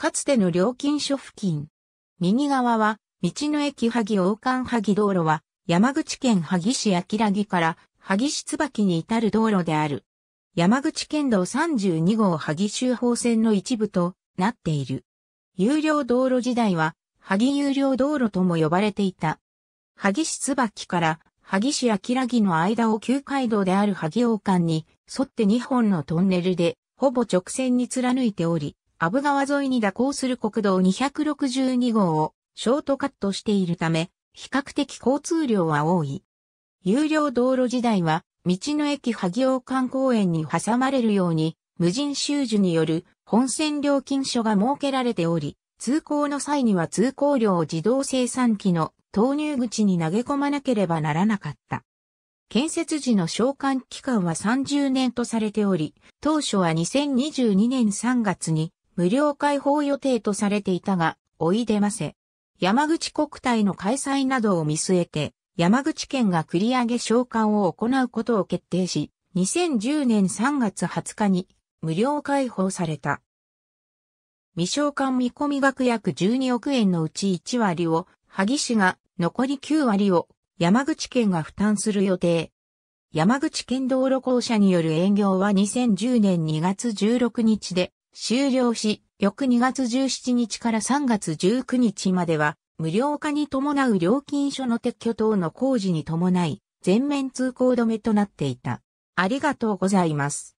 かつての料金所付近。右側は、道の駅萩王冠萩道路は、山口県萩市明木から萩市椿に至る道路である。山口県道32号萩周方線の一部となっている。有料道路時代は、萩有料道路とも呼ばれていた。萩市椿から萩市明木の間を旧街道である萩王冠に沿って2本のトンネルで、ほぼ直線に貫いており、アブ川沿いに蛇行する国道262号をショートカットしているため、比較的交通量は多い。有料道路時代は、道の駅萩王館公園に挟まれるように、無人収受による本線料金所が設けられており、通行の際には通行料を自動生産機の投入口に投げ込まなければならなかった。建設時の償還期間は30年とされており、当初は2022年3月に無料開放予定とされていたが、おいでませ。山口国体の開催などを見据えて、山口県が繰り上げ召喚を行うことを決定し、2010年3月20日に無料開放された。未償還見込み額約12億円のうち1割を、萩市が残り9割を山口県が負担する予定。山口県道路公社による営業は2010年2月16日で終了し、翌2月17日から3月19日までは、無料化に伴う料金所の撤去等の工事に伴い、全面通行止めとなっていた。ありがとうございます。